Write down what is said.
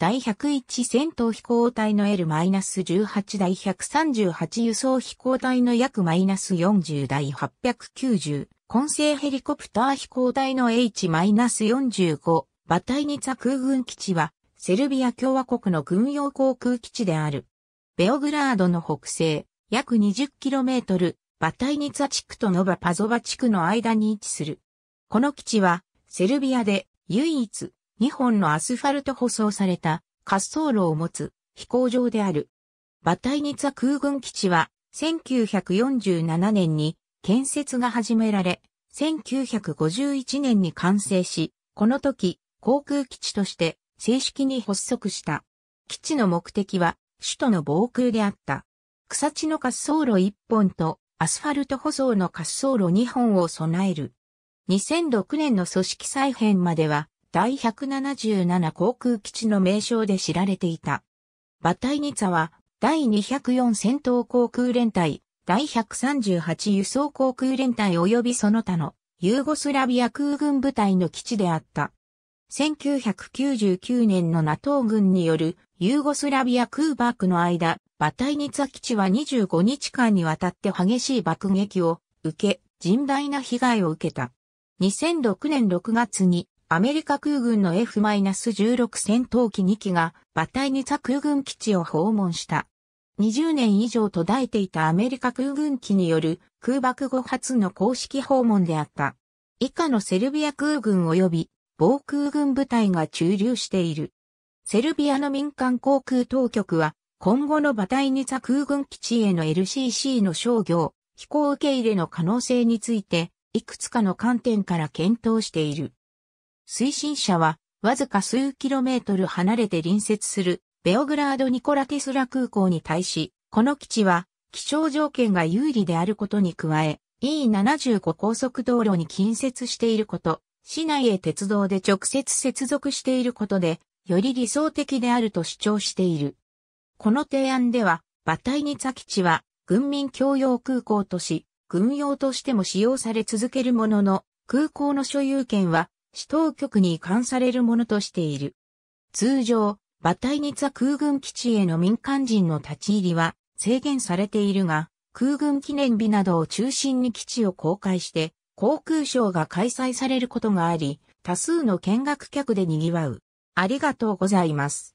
第101戦闘飛行隊の L-18 第138輸送飛行隊の約 -40 第890、混成ヘリコプター飛行隊の H-45 タイニツァ空軍基地は、セルビア共和国の軍用航空基地である。ベオグラードの北西、約 20km、バタイニツァ地区とノバパゾバ地区の間に位置する。この基地は、セルビアで唯一2本のアスファルト舗装された滑走路を持つ飛行場である。バタイニツァ空軍基地は1947年に建設が始められ、1951年に完成し、この時航空基地として正式に発足した。基地の目的は首都の防空であった。草地の滑走路1本とアスファルト舗装の滑走路2本を備える。2006年の組織再編までは第177航空基地の名称で知られていた。バタイニツァは、第204戦闘航空連隊、第138輸送航空連隊及びその他のユーゴスラビア空軍部隊の基地であった。1999年の NATO 軍によるユーゴスラビア空爆の間、バタイニツァ基地は25日間にわたって激しい爆撃を受け、甚大な被害を受けた。2006年6月にアメリカ空軍の F-16 戦闘機2機が、バタイニツァ空軍基地を訪問した。20年以上途絶えていたアメリカ空軍機による空爆後初の公式訪問であった。以下のセルビア空軍及び防空軍部隊が駐留している。セルビアの民間航空当局は今後のバタイニツァ空軍基地への LCC の商業、飛行受け入れの可能性についていくつかの観点から検討している。推進者は、わずか数キロメートル離れて隣接するベオグラード・ニコラテスラ空港に対し、この基地は気象条件が有利であることに加え、E75 高速道路に近接していること、市内へ鉄道で直接接続していることで、より理想的であると主張している。この提案では、バタイニツァ基地は、軍民共用空港とし、軍用としても使用され続けるものの、空港の所有権は市当局に移管されるものとしている。通常、バタイニツァ空軍基地への民間人の立ち入りは制限されているが、空軍記念日などを中心に基地を公開して、航空ショーが開催されることがあり、多数の見学客で賑わう。ありがとうございます。